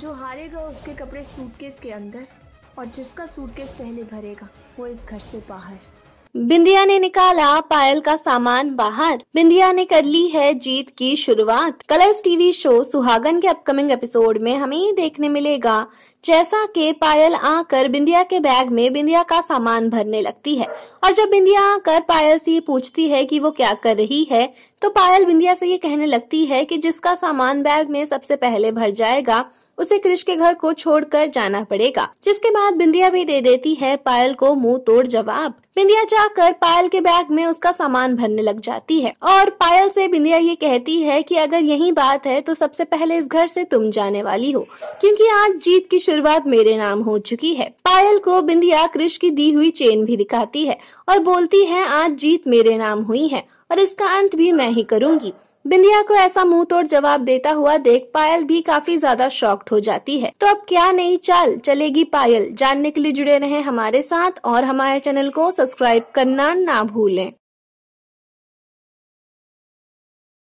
जो हारेगा उसके कपड़े सूटकेस के अंदर और जिसका सूटकेस पहले भरेगा वो इस घर से बाहर बिंदिया ने निकाला पायल का सामान बाहर बिंदिया ने कर ली है जीत की शुरुआत कलर्स टीवी शो सुहागन के अपकमिंग एपिसोड में हमें देखने मिलेगा जैसा कि पायल आकर बिंदिया के बैग में बिंदिया का सामान भरने लगती है और जब बिंदिया आकर पायल से पूछती है कि वो क्या कर रही है तो पायल बिंदिया से ये कहने लगती है कि जिसका सामान बैग में सबसे पहले भर जाएगा उसे कृष्ण के घर को छोड़कर जाना पड़ेगा जिसके बाद बिंदिया भी दे देती है पायल को मुंह तोड़ जवाब बिंदिया जाकर पायल के बैग में उसका सामान भरने लग जाती है और पायल से बिंदिया ये कहती है कि अगर यही बात है तो सबसे पहले इस घर से तुम जाने वाली हो क्योंकि आज जीत की शुरुआत मेरे नाम हो चुकी है पायल को बिंदिया कृष्ण की दी हुई चेन भी दिखाती है और बोलती है आज जीत मेरे नाम हुई है और इसका अंत भी मैं ही करूँगी बिंदिया को ऐसा मुंह तोड़ जवाब देता हुआ देख पायल भी काफी ज्यादा शॉक्ड हो जाती है तो अब क्या नई चाल चलेगी पायल जानने के लिए जुड़े रहे हमारे साथ और हमारे चैनल को सब्सक्राइब करना ना भूलें